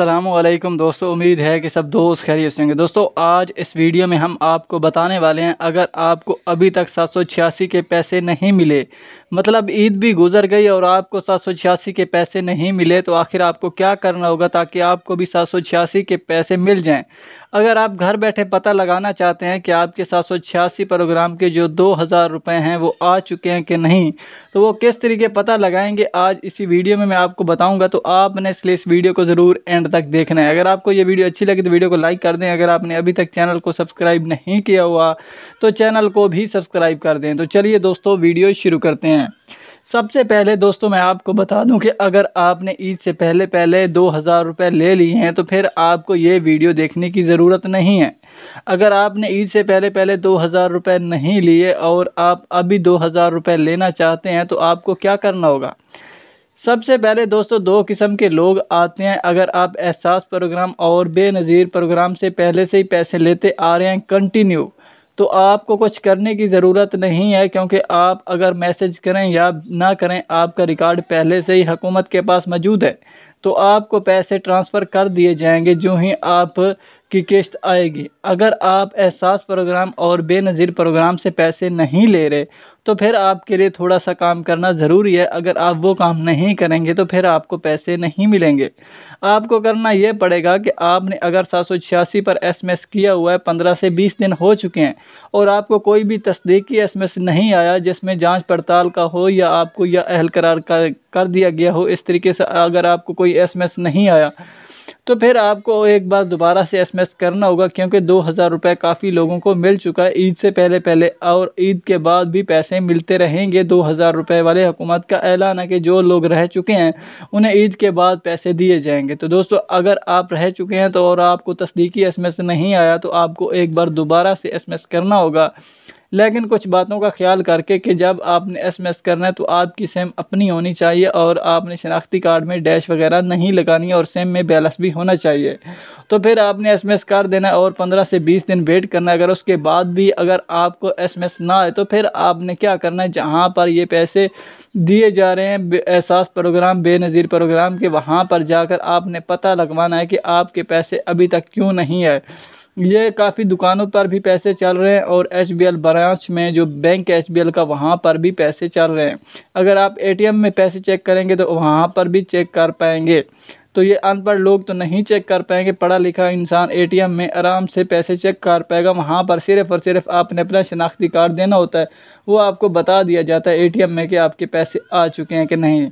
असलम दोस्तों उम्मीद है कि सब दोस्त खैरियत से होंगे दोस्तों आज इस वीडियो में हम आपको बताने वाले हैं अगर आपको अभी तक सात के पैसे नहीं मिले मतलब ईद भी गुजर गई और आपको सात के पैसे नहीं मिले तो आखिर आपको क्या करना होगा ताकि आपको भी सात के पैसे मिल जाएं अगर आप घर बैठे पता लगाना चाहते हैं कि आपके सात सौ छियासी प्रोग्राम के जो दो हज़ार रुपये हैं वो आ चुके हैं कि नहीं तो वो किस तरीके पता लगाएंगे आज इसी वीडियो में मैं आपको बताऊंगा तो आपने इसलिए इस वीडियो को ज़रूर एंड तक देखना है अगर आपको ये वीडियो अच्छी लगी तो वीडियो को लाइक कर दें अगर आपने अभी तक चैनल को सब्सक्राइब नहीं किया हुआ तो चैनल को भी सब्सक्राइब कर दें तो चलिए दोस्तों वीडियो शुरू करते हैं सबसे पहले दोस्तों मैं आपको बता दूं कि अगर आपने ईद से पहले पहले दो हज़ार रुपये ले लिए हैं तो फिर आपको ये वीडियो देखने की ज़रूरत नहीं है अगर आपने ईद से पहले पहले दो हज़ार रुपये नहीं लिए और आप अभी दो हज़ार रुपये लेना चाहते हैं तो आपको क्या करना होगा सबसे पहले दोस्तों दो किस्म के लोग आते हैं अगर आप एहसास प्रोग्राम और बेनज़ीर प्रोग्राम से पहले से ही पैसे लेते आ रहे हैं कंटिन्यू तो आपको कुछ करने की ज़रूरत नहीं है क्योंकि आप अगर मैसेज करें या ना करें आपका रिकॉर्ड पहले से ही हुकूमत के पास मौजूद है तो आपको पैसे ट्रांसफ़र कर दिए जाएंगे जो ही आप की किस्त आएगी अगर आप एहसास प्रोग्राम और बेनज़ीर प्रोग्राम से पैसे नहीं ले रहे तो फिर आपके लिए थोड़ा सा काम करना ज़रूरी है अगर आप वो काम नहीं करेंगे तो फिर आपको पैसे नहीं मिलेंगे आपको करना ये पड़ेगा कि आपने अगर सात सौ छियासी पर एस किया हुआ है पंद्रह से बीस दिन हो चुके हैं और आपको कोई भी तस्दीकी एस नहीं आया जिसमें जाँच पड़ताल का हो या आपको या अहल करार कर, कर दिया गया हो इस तरीके से अगर आपको कोई एस नहीं आया तो फिर आपको एक बार दोबारा से एसएमएस करना होगा क्योंकि दो हज़ार रुपये काफ़ी लोगों को मिल चुका है ईद से पहले पहले और ईद के बाद भी पैसे मिलते रहेंगे दो हज़ार रुपये वाले हुकूमत का ऐलान है कि जो लोग रह चुके हैं उन्हें ईद के बाद पैसे दिए जाएंगे तो दोस्तों अगर आप रह चुके हैं तो और आपको तस्दीकी एस नहीं आया तो आपको एक बार दोबारा से एस करना होगा लेकिन कुछ बातों का ख्याल करके कि जब आपने एसएमएस करना है तो आपकी सिम अपनी होनी चाहिए और आपने शनाख्ती कार्ड में डैश वगैरह नहीं लगानी है और सिम में बैलेंस भी होना चाहिए तो फिर आपने एसएमएस कर देना है और पंद्रह से बीस दिन वेट करना है अगर उसके बाद भी अगर आपको एसएमएस ना आए तो फिर आपने क्या करना है जहाँ पर ये पैसे दिए जा रहे हैं एहसास प्रोग्राम बेनज़ीर प्रोग्राम के वहाँ पर जाकर आपने पता लगवाना है कि आपके पैसे अभी तक क्यों नहीं आए ये काफ़ी दुकानों पर भी पैसे चल रहे हैं और एच बी एल ब्रांच में जो बैंक एच बी एल का वहाँ पर भी पैसे चल रहे हैं अगर आप ए टी एम में पैसे चेक करेंगे तो वहाँ पर भी चेक कर पाएंगे तो ये अनपढ़ लोग तो नहीं चेक कर पाएंगे पढ़ा लिखा इंसान एटीएम में आराम से पैसे चेक कर पाएगा वहाँ पर सिर्फ और सिर्फ आपने अपना शनाख्ती कार्ड देना होता है वो आपको बता दिया जाता है एटीएम में कि आपके पैसे आ चुके हैं कि नहीं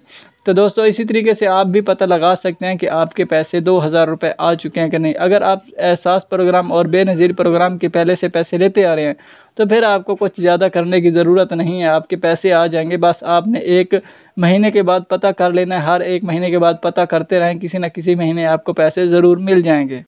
तो दोस्तों इसी तरीके से आप भी पता लगा सकते हैं कि आपके पैसे दो हज़ार रुपये आ चुके हैं कि नहीं अगर आप एहसास प्रोग्राम और बेनज़ीर प्रोग्राम के पहले से पैसे लेते आ रहे हैं तो फिर आपको कुछ ज़्यादा करने की ज़रूरत नहीं है आपके पैसे आ जाएंगे बस आपने एक महीने के बाद पता कर लेना है हर एक महीने के बाद पता करते रहें किसी न किसी महीने आपको पैसे ज़रूर मिल जाएंगे